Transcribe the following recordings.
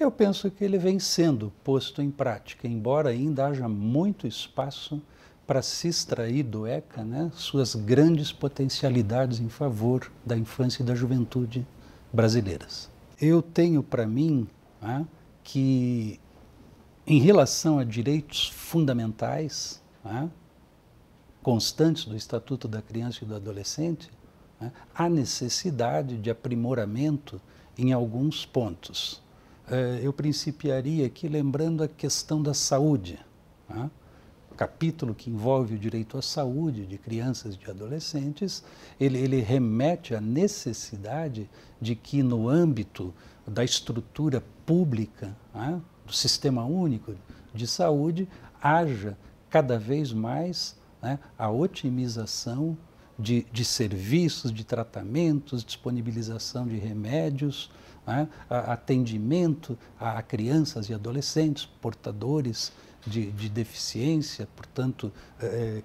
Eu penso que ele vem sendo posto em prática, embora ainda haja muito espaço para se extrair do ECA né, suas grandes potencialidades em favor da infância e da juventude brasileiras. Eu tenho para mim né, que, em relação a direitos fundamentais né, constantes do Estatuto da Criança e do Adolescente, né, há necessidade de aprimoramento em alguns pontos. Eh, eu principiaria aqui lembrando a questão da saúde. Né? capítulo que envolve o direito à saúde de crianças e de adolescentes, ele, ele, remete à necessidade de que, no âmbito da estrutura pública, né, do sistema único de saúde, haja cada vez mais né, a otimização de, de serviços, de tratamentos, disponibilização de remédios né? atendimento a crianças e adolescentes portadores de, de deficiência, portanto, é,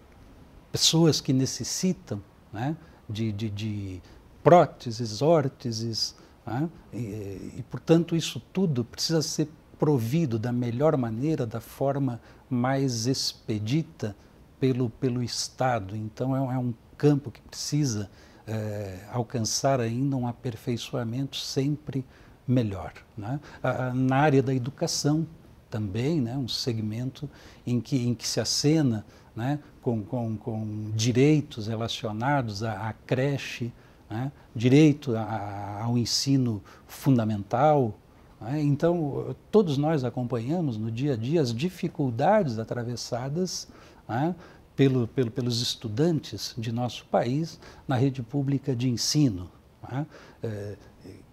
pessoas que necessitam né? de, de, de, próteses, órteses, né? e, eh, e, portanto, isso tudo precisa ser provido da melhor maneira, da forma mais expedita pelo, pelo Estado. Então, é, é um campo que precisa é, alcançar ainda um aperfeiçoamento sempre melhor. Né? na área da educação também, né, um segmento em que, em que se acena né, com, com, com direitos relacionados à, à creche, né, direito a, ao ensino fundamental. Né? Então, todos nós acompanhamos no dia a dia as dificuldades atravessadas né, pelo, pelo, pelos estudantes de nosso país na rede pública de ensino. Né? É,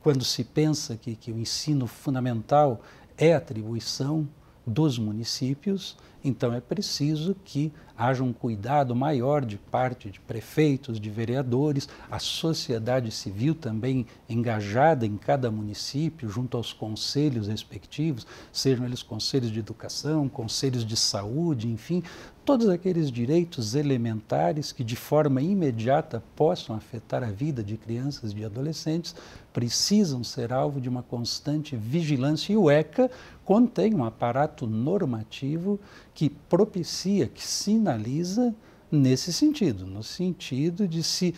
quando se pensa que, que o ensino fundamental é atribuição dos municípios, então é preciso que haja um cuidado maior de parte de prefeitos, de vereadores, a sociedade civil também engajada em cada município, junto aos conselhos respectivos, sejam eles conselhos de educação, conselhos de saúde, enfim, todos aqueles direitos elementares que de forma imediata possam afetar a vida de crianças e de adolescentes precisam ser alvo de uma constante vigilância e o ECA contém um aparato normativo que propicia, que sinaliza nesse sentido, no sentido de se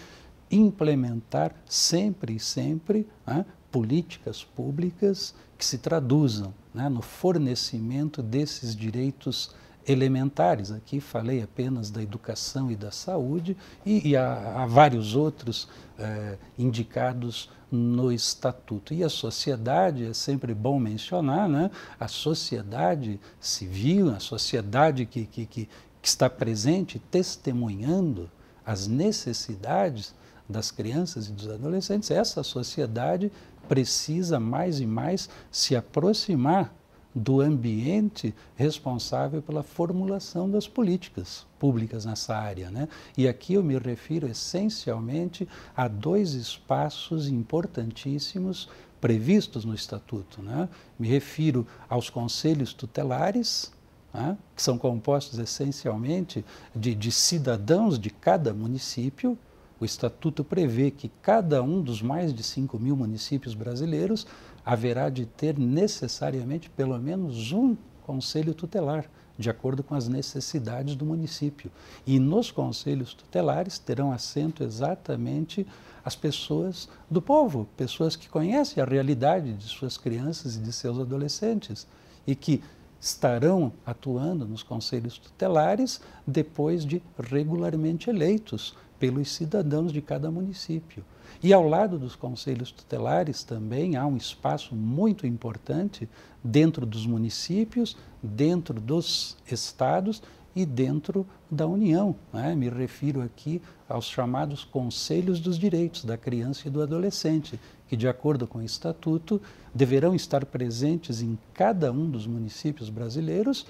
implementar sempre e sempre né, políticas públicas que se traduzam né, no fornecimento desses direitos elementares. Aqui falei apenas da educação e da saúde, e, e há, há, vários outros eh, indicados no estatuto. E a sociedade, é sempre bom mencionar, né? a sociedade civil, a sociedade que, que, que, que está presente testemunhando as necessidades das crianças e dos adolescentes, essa sociedade precisa mais e mais se aproximar do ambiente responsável pela formulação das políticas públicas nessa área. Né? E aqui eu me refiro essencialmente a dois espaços importantíssimos previstos no Estatuto. Né? Me refiro aos conselhos tutelares, né? que são compostos essencialmente de, de cidadãos de cada município. O Estatuto prevê que cada um dos mais de 5 mil municípios brasileiros haverá de ter necessariamente pelo menos um conselho tutelar, de acordo com as necessidades do município. E nos conselhos tutelares terão assento exatamente as pessoas do povo, pessoas que conhecem a realidade de suas crianças e de seus adolescentes e que estarão atuando nos conselhos tutelares depois de regularmente eleitos pelos cidadãos de cada município. E ao lado dos conselhos tutelares também há um espaço muito importante dentro dos municípios, dentro dos estados e dentro da União. Né? Me refiro aqui aos chamados Conselhos dos Direitos da Criança e do Adolescente, que, de acordo com o Estatuto, deverão estar presentes em cada um dos municípios brasileiros,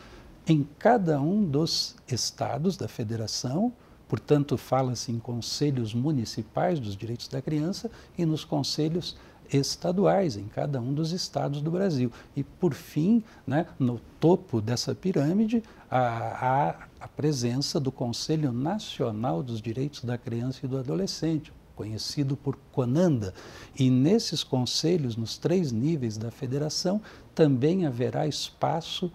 em cada um dos estados da Federação Portanto, fala-se em conselhos municipais dos direitos da criança e nos conselhos estaduais em cada um dos estados do Brasil. E, por fim, né, no topo dessa pirâmide, há a, presença do Conselho Nacional dos Direitos da Criança e do Adolescente, conhecido por CONANDA. E nesses conselhos, nos três níveis da federação, também haverá espaço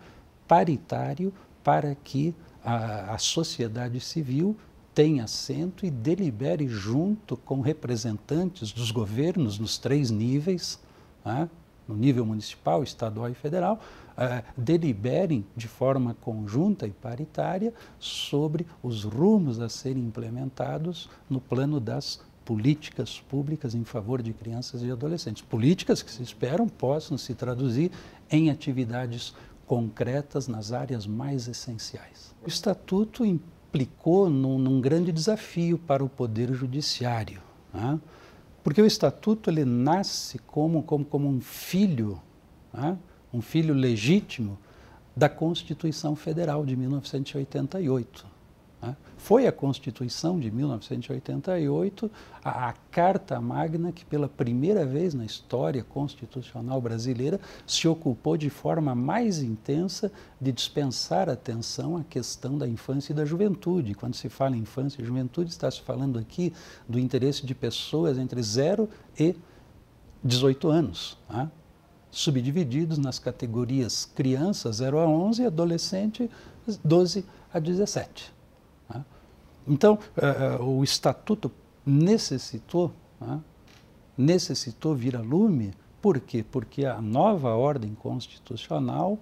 paritário para que a, a sociedade civil tenha assento e delibere junto com representantes dos governos nos três níveis, né, no nível municipal, estadual e federal, eh, deliberem de forma conjunta e paritária sobre os rumos a serem implementados no plano das políticas públicas em favor de crianças e adolescentes. Políticas que se esperam possam se traduzir em atividades concretas nas áreas mais essenciais. O estatuto implicou num, num grande desafio para o Poder Judiciário. Né? Porque o Estatuto ele nasce como, como, como um filho, né? um filho legítimo da Constituição Federal de 1988. Né? Foi a Constituição de 1988 a, Carta Magna que, pela primeira vez na história constitucional brasileira, se ocupou de forma mais intensa de dispensar atenção à questão da infância e da juventude. Quando se fala em infância e juventude, está se falando aqui do interesse de pessoas entre 0 e 18 anos. Né? subdivididos nas categorias criança 0 a 11 e adolescente 12 a 17. Então, é, é, o estatuto necessitou, né, necessitou vir a lume, por quê? Porque a nova ordem constitucional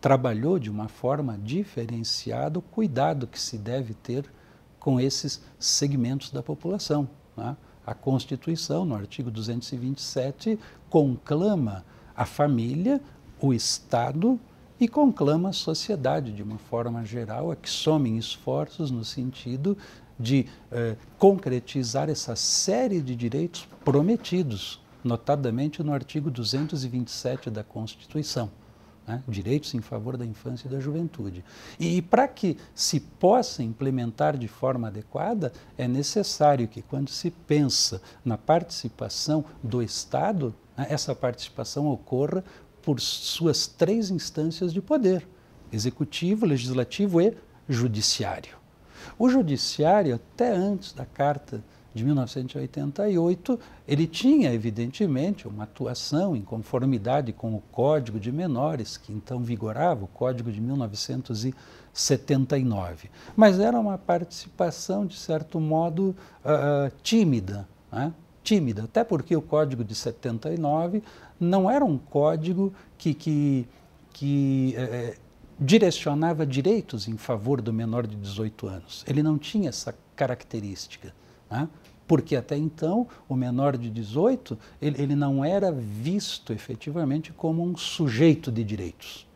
trabalhou de uma forma diferenciada o cuidado que se deve ter com esses segmentos da população. Né? A Constituição, no artigo 227, conclama a família, o Estado e conclama a sociedade, de uma forma geral, a que somem esforços no sentido de eh, concretizar essa série de direitos prometidos, notadamente no artigo 227 da Constituição. Né? Direitos em favor da infância e da juventude. E, e para que se possa implementar de forma adequada, é necessário que, quando se pensa na participação do Estado, né, essa participação ocorra por suas três instâncias de poder: executivo, legislativo e judiciário. O judiciário, até antes da Carta de 1988, ele tinha, evidentemente, uma atuação em conformidade com o Código de Menores, que então vigorava, o Código de 1979. Mas era uma participação, de certo modo, uh, tímida. Né? Tímida, até porque o Código de 79 não era um código que, que, que é, direcionava direitos em favor do menor de 18 anos. Ele não tinha essa característica. Né? Porque até então, o menor de 18, ele, ele não era visto efetivamente como um sujeito de direitos.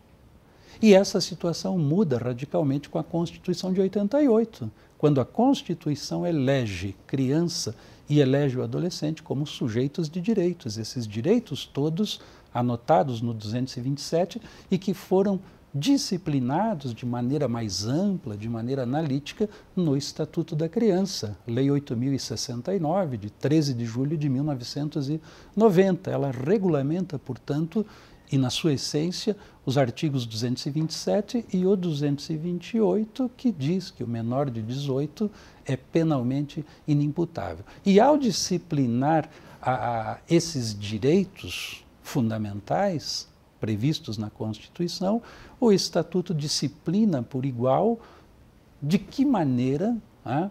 E essa situação muda radicalmente com a Constituição de 88, quando a Constituição elege criança e elege o adolescente como sujeitos de direitos. Esses direitos todos anotados no 227 e que foram disciplinados de maneira mais ampla, de maneira analítica, no Estatuto da Criança, Lei 8069, de 13 de julho de 1990. Ela regulamenta, portanto, e, na sua essência, os artigos 227 e o 228, que diz que o menor de 18 é penalmente inimputável. E ao disciplinar a, a esses direitos fundamentais previstos na Constituição, o Estatuto disciplina por igual de que maneira ah,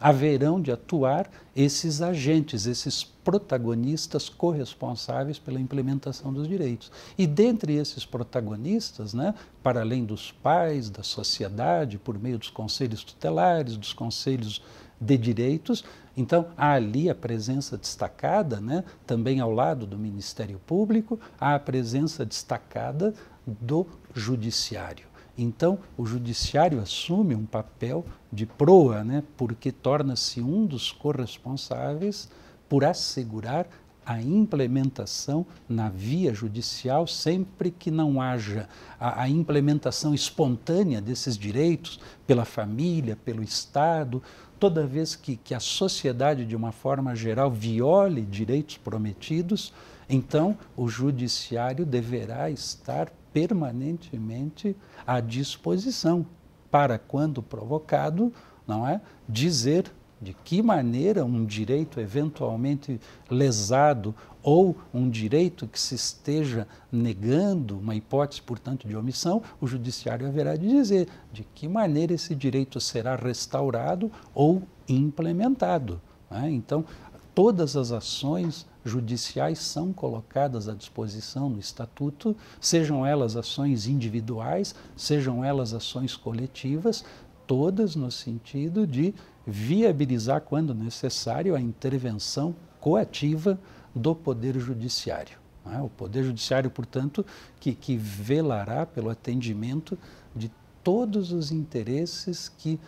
haverão de atuar esses agentes, esses protagonistas corresponsáveis pela implementação dos direitos. E dentre esses protagonistas, né, para além dos pais, da sociedade, por meio dos conselhos tutelares, dos conselhos de direitos, então há ali a presença destacada, né, também ao lado do Ministério Público, há a presença destacada do Judiciário. Então, o judiciário assume um papel de proa, né, porque torna-se um dos corresponsáveis por assegurar a implementação na via judicial, sempre que não haja a, a, implementação espontânea desses direitos pela família, pelo Estado, toda vez que, que a sociedade, de uma forma geral, viole direitos prometidos, então o judiciário deverá estar permanentemente à disposição para, quando provocado, não é, dizer de que maneira um direito eventualmente lesado ou um direito que se esteja negando, uma hipótese, portanto, de omissão, o judiciário haverá de dizer de que maneira esse direito será restaurado ou implementado. Né? Então, todas as ações judiciais são colocadas à disposição no Estatuto, sejam elas ações individuais, sejam elas ações coletivas, todas no sentido de viabilizar, quando necessário, a intervenção coativa do Poder Judiciário. É? O Poder Judiciário, portanto, que, que velará pelo atendimento de todos os interesses que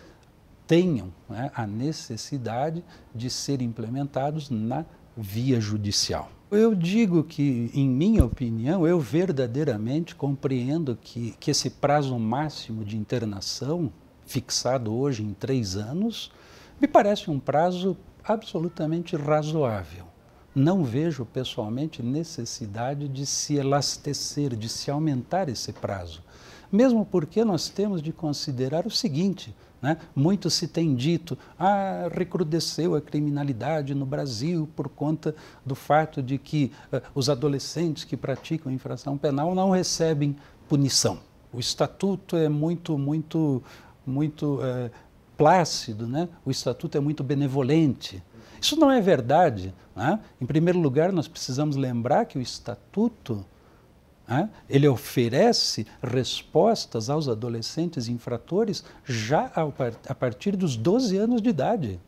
tenham né, a necessidade de ser implementados na via judicial. Eu digo que, em minha opinião, eu verdadeiramente compreendo que, que esse prazo máximo de internação, fixado hoje em três anos, me parece um prazo absolutamente razoável. Não vejo pessoalmente necessidade de se elastecer, de se aumentar esse prazo. Mesmo porque nós temos de considerar o seguinte: né? Muito se tem dito, ah, recrudesceu a criminalidade no Brasil por conta do fato de que uh, os adolescentes que praticam infração penal não recebem punição. O estatuto é muito, muito, muito uh, plácido, né? o estatuto é muito benevolente. Isso não é verdade. Né? Em primeiro lugar, nós precisamos lembrar que o estatuto ele oferece respostas aos adolescentes infratores já a partir dos 12 anos de idade.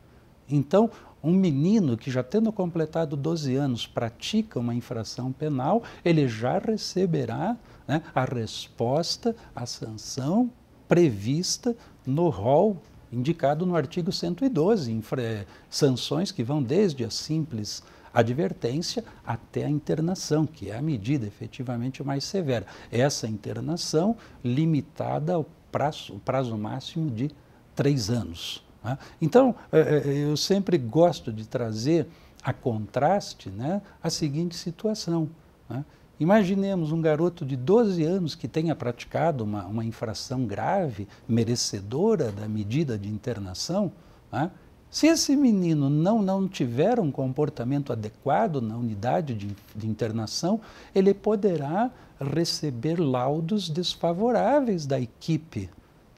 Então, um menino que já tendo completado 12 anos pratica uma infração penal, ele já receberá né, a resposta, a sanção prevista no rol indicado no artigo 112, sanções que vão desde a simples advertência até a internação, que é a medida efetivamente mais severa. Essa internação limitada ao prazo, prazo máximo de três anos. Né? Então, é, é, eu sempre gosto de trazer a contraste né, a seguinte situação. Né? Imaginemos um garoto de 12 anos que tenha praticado uma, uma infração grave, merecedora da medida de internação, né? Se esse menino não, não tiver um comportamento adequado na unidade de, de internação, ele poderá receber laudos desfavoráveis da equipe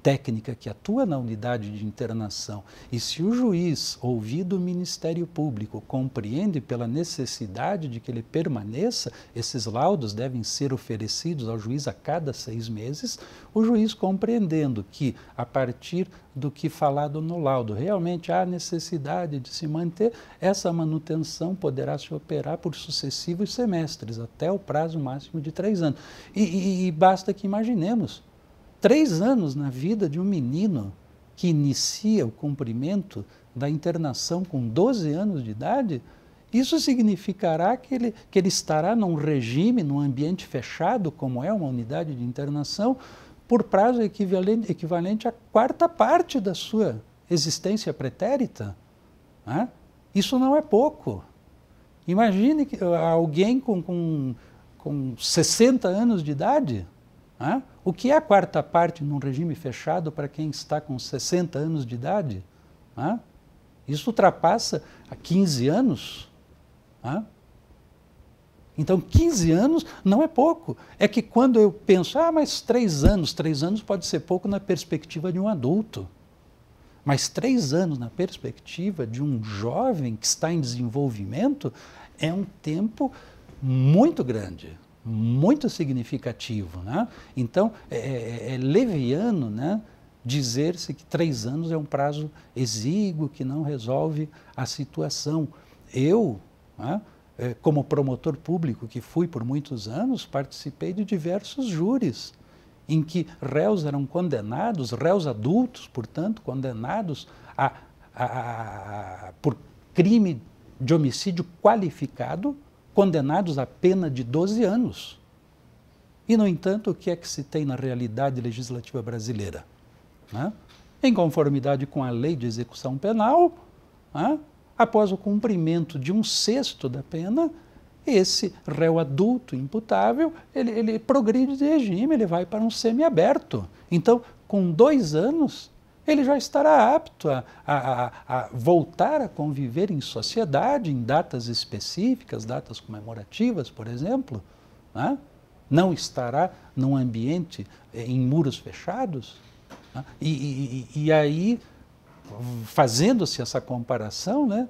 técnica que atua na unidade de internação, e se o juiz, ouvido o Ministério Público, compreende pela necessidade de que ele permaneça, esses laudos devem ser oferecidos ao juiz a cada seis meses, o juiz compreendendo que, a partir do que falado no laudo, realmente há necessidade de se manter, essa manutenção poderá se operar por sucessivos semestres, até o prazo máximo de três anos. E, e, e basta que imaginemos três anos na vida de um menino que inicia o cumprimento da internação com 12 anos de idade, isso significará que ele, que ele estará num regime, num ambiente fechado, como é uma unidade de internação, por prazo equivalente, equivalente à quarta parte da sua existência pretérita. Né? Isso não é pouco. Imagine que ah, alguém com, com, com 60 anos de idade. Né? O que é a quarta parte num regime fechado para quem está com 60 anos de idade? Ah? Isso ultrapassa a 15 anos. Ah? Então, 15 anos não é pouco. É que quando eu penso, ah, mas três anos, três anos pode ser pouco na perspectiva de um adulto. Mas três anos na perspectiva de um jovem que está em desenvolvimento é um tempo muito grande muito significativo. Né? Então, é é, é, é, leviano né, dizer-se que três anos é um prazo exíguo, que não resolve a situação. Eu, né, é, como promotor público que fui por muitos anos, participei de diversos júris em que réus eram condenados, réus adultos, portanto, condenados a, a, a, por crime de homicídio qualificado condenados à pena de 12 anos. E, no entanto, o que é que se tem na realidade legislativa brasileira? Né? Em conformidade com a lei de execução penal, né? após o cumprimento de um sexto da pena, esse réu adulto imputável, ele, ele progride de regime, ele vai para um semiaberto. Então, com dois anos, ele já estará apto a, a, a, voltar a conviver em sociedade em datas específicas, datas comemorativas, por exemplo. Né? Não estará num ambiente eh, em muros fechados. Né? E, e, e, aí, fazendo-se essa comparação, né,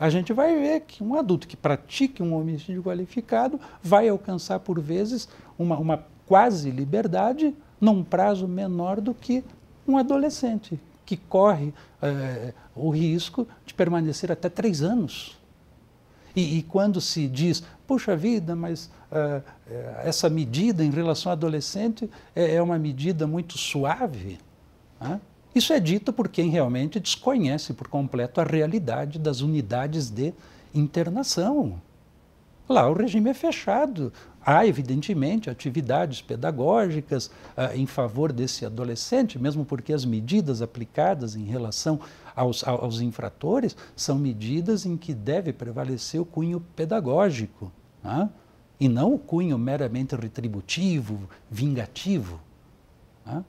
a gente vai ver que um adulto que pratique um homicídio qualificado vai alcançar, por vezes, uma, uma quase liberdade num prazo menor do que um adolescente que corre é, o risco de permanecer até três anos. E, e quando se diz, puxa vida, mas é, essa medida em relação ao adolescente é, é uma medida muito suave, né? isso é dito por quem realmente desconhece por completo a realidade das unidades de internação. Lá o regime é fechado. Há, evidentemente, atividades pedagógicas uh, em favor desse adolescente, mesmo porque as medidas aplicadas em relação aos, aos infratores são medidas em que deve prevalecer o cunho pedagógico, né? e não o cunho meramente retributivo, vingativo. Né?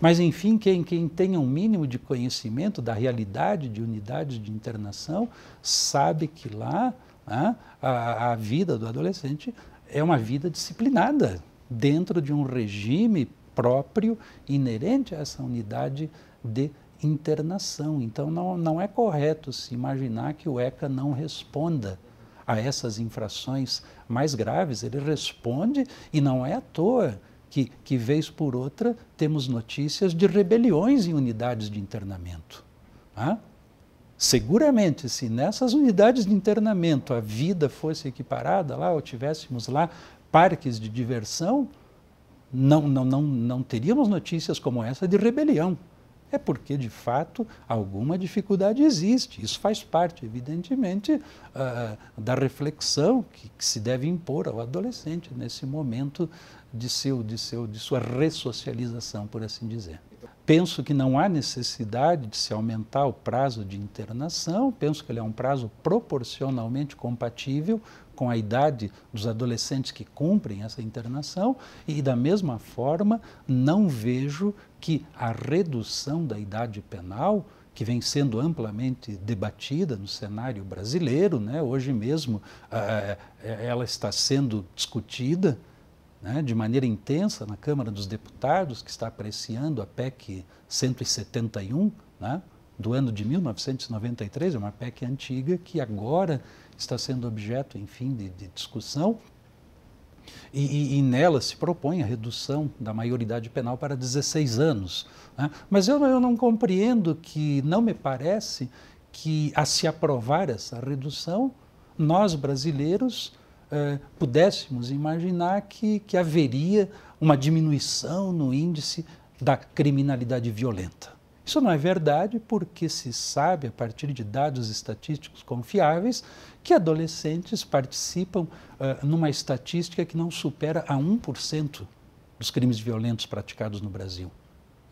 Mas, enfim, quem, quem tenha um mínimo de conhecimento da realidade de unidades de internação sabe que lá né? A, a vida do adolescente é uma vida disciplinada dentro de um regime próprio inerente a essa unidade de internação. Então, não, não é correto se imaginar que o ECA não responda a essas infrações mais graves. Ele responde e não é à toa que, que vez por outra, temos notícias de rebeliões em unidades de internamento. Tá? Seguramente, se nessas unidades de internamento a vida fosse equiparada lá, ou tivéssemos lá parques de diversão, não, não, não, não teríamos notícias como essa de rebelião. É porque, de fato, alguma dificuldade existe. Isso faz parte, evidentemente, uh, da reflexão que, que, se deve impor ao adolescente nesse momento de, seu, de, seu, de sua ressocialização, por assim dizer. Penso que não há necessidade de se aumentar o prazo de internação, penso que ele é um prazo proporcionalmente compatível com a idade dos adolescentes que cumprem essa internação, e da mesma forma, não vejo que a redução da idade penal, que vem sendo amplamente debatida no cenário brasileiro, né? hoje mesmo uh, ela está sendo discutida né, de maneira intensa na Câmara dos Deputados, que está apreciando a PEC 171 né, do ano de 1993, é uma PEC antiga que agora está sendo objeto, enfim, de, de discussão. E, e, e, nela se propõe a redução da maioridade penal para 16 anos. Né? Mas eu, eu não compreendo que, não me parece que, a se aprovar essa redução, nós brasileiros eh, pudéssemos imaginar que, que haveria uma diminuição no índice da criminalidade violenta. Isso não é verdade porque se sabe, a partir de dados estatísticos confiáveis, que adolescentes participam uh, numa estatística que não supera a 1% dos crimes violentos praticados no Brasil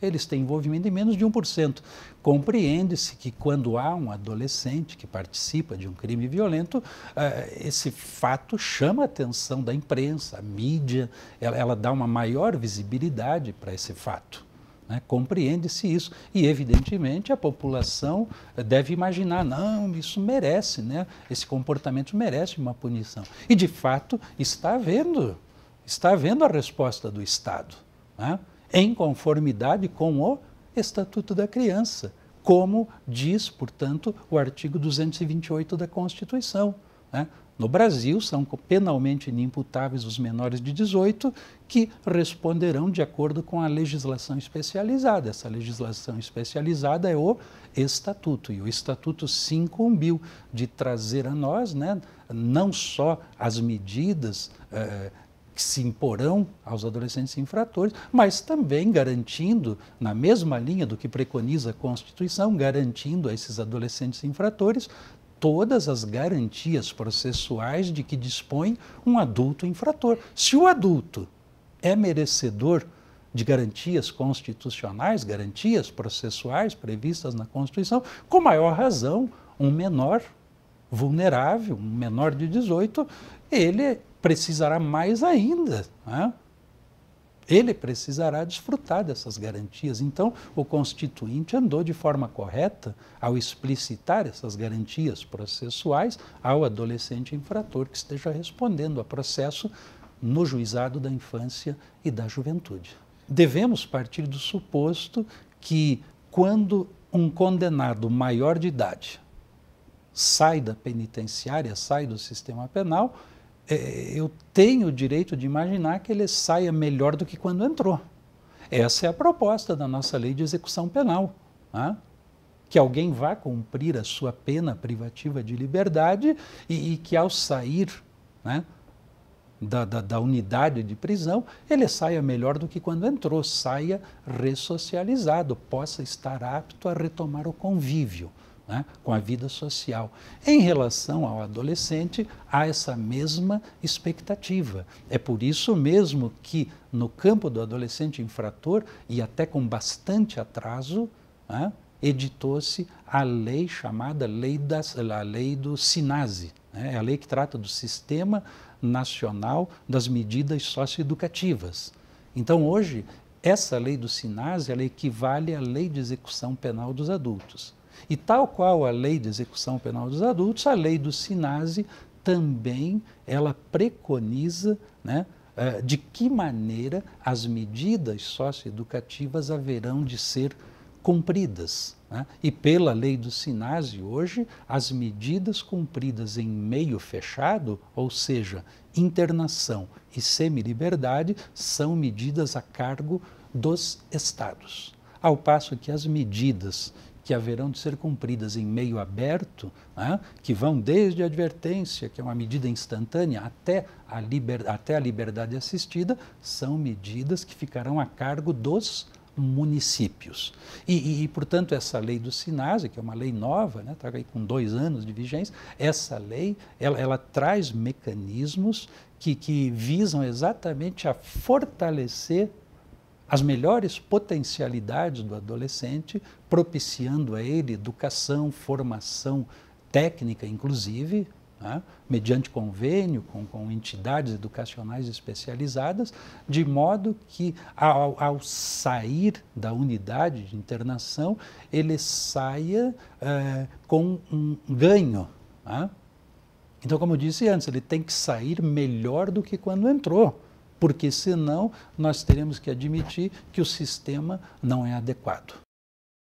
eles têm envolvimento em menos de 1%. Compreende-se que quando há um adolescente que participa de um crime violento, eh, esse fato chama a atenção da imprensa, a mídia, ela dá uma maior visibilidade para esse fato. Né? Compreende-se isso. E, evidentemente, a população deve imaginar: não, isso merece, né? esse comportamento merece uma punição. E, de fato, está havendo, está havendo a resposta do Estado. Né? em conformidade com o Estatuto da Criança, como diz, portanto, o artigo 228 da Constituição. Né? No Brasil, são penalmente inimputáveis os menores de 18 que responderão de acordo com a legislação especializada. Essa legislação especializada é o Estatuto, e o Estatuto se incumbiu de trazer a nós né, não só as medidas eh, que se imporão aos adolescentes infratores, mas também garantindo, na mesma linha do que preconiza a Constituição, garantindo a esses adolescentes infratores todas as garantias processuais de que dispõe um adulto infrator. Se o adulto é merecedor de garantias constitucionais, garantias processuais previstas na Constituição, com maior razão, um menor vulnerável, um menor de 18, ele precisará mais ainda. Né? Ele precisará desfrutar dessas garantias. Então, o Constituinte andou de forma correta ao explicitar essas garantias processuais ao adolescente infrator que esteja respondendo a processo no juizado da infância e da juventude. Devemos partir do suposto que, quando um condenado maior de idade sai da penitenciária, sai do sistema penal, é, eu tenho o direito de imaginar que ele saia melhor do que quando entrou. Essa é a proposta da nossa lei de execução penal. Né? Que alguém vá cumprir a sua pena privativa de liberdade e, e que ao sair né, da, da, da, unidade de prisão, ele saia melhor do que quando entrou, saia ressocializado, possa estar apto a retomar o convívio né, com a vida social. Em relação ao adolescente, há essa mesma expectativa. É por isso mesmo que, no campo do adolescente infrator, e até com bastante atraso, né, editou-se a lei chamada lei, das, a lei do SINASE, né, é a lei que trata do Sistema Nacional das Medidas Socioeducativas. Então, hoje, essa lei do SINASE ela é equivale à lei de execução penal dos adultos. E tal qual a lei de execução penal dos adultos, a lei do SINASE também ela preconiza né, eh, de que maneira as medidas socioeducativas haverão de ser cumpridas. Né? E pela lei do SINASE hoje, as medidas cumpridas em meio fechado, ou seja, internação e semi-liberdade, são medidas a cargo dos estados. Ao passo que as medidas que haverão de ser cumpridas em meio aberto, né, que vão desde a advertência, que é uma medida instantânea, até a, liber, até a liberdade assistida, são medidas que ficarão a cargo dos municípios. E, e, e, portanto, essa lei do SINASE, que é uma lei nova, está né, tá aí com dois anos de vigência, essa lei ela, ela traz mecanismos que, que visam exatamente a fortalecer as melhores potencialidades do adolescente, propiciando a ele educação, formação técnica, inclusive, né, mediante convênio com, com, entidades educacionais especializadas, de modo que, ao, ao, sair da unidade de internação, ele saia é, com um ganho. Né? Então, como eu disse antes, ele tem que sair melhor do que quando entrou porque senão nós teremos que admitir que o sistema não é adequado.